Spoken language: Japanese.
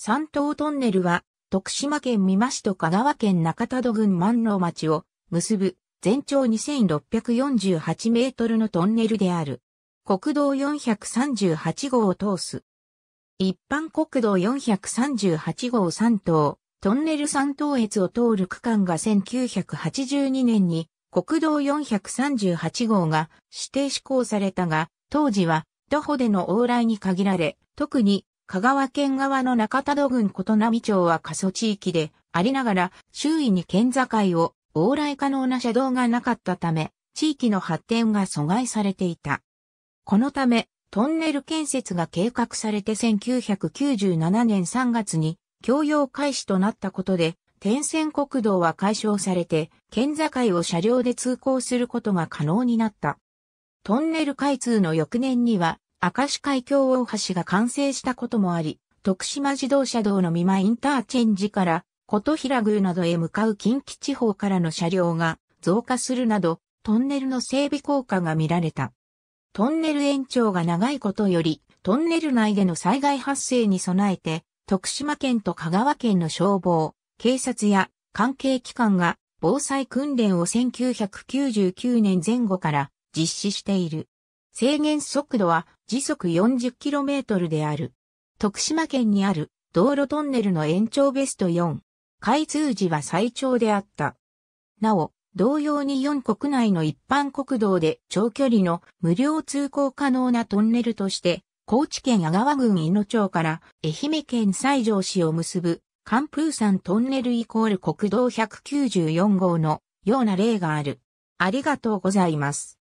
三島トンネルは、徳島県美馬市と香川県中田戸郡万能町を結ぶ全長2648メートルのトンネルである。国道438号を通す。一般国道438号三島、トンネル三島越を通る区間が1982年に国道438号が指定施行されたが、当時は徒歩での往来に限られ、特に香川県側の中田戸郡琴波町は過疎地域でありながら周囲に県境を往来可能な車道がなかったため、地域の発展が阻害されていた。このため、トンネル建設が計画されて1997年3月に供用開始となったことで、天線国道は解消されて、県境を車両で通行することが可能になった。トンネル開通の翌年には、明石海峡大橋が完成したこともあり、徳島自動車道の三間インターチェンジから、琴平宮などへ向かう近畿地方からの車両が増加するなど、トンネルの整備効果が見られた。トンネル延長が長いことより、トンネル内での災害発生に備えて、徳島県と香川県の消防、警察や関係機関が防災訓練を1999年前後から実施している。制限速度は時速 40km である。徳島県にある道路トンネルの延長ベスト4。開通時は最長であった。なお、同様に4国内の一般国道で長距離の無料通行可能なトンネルとして、高知県阿川郡井野町から愛媛県西条市を結ぶ寒風山トンネルイコール国道194号のような例がある。ありがとうございます。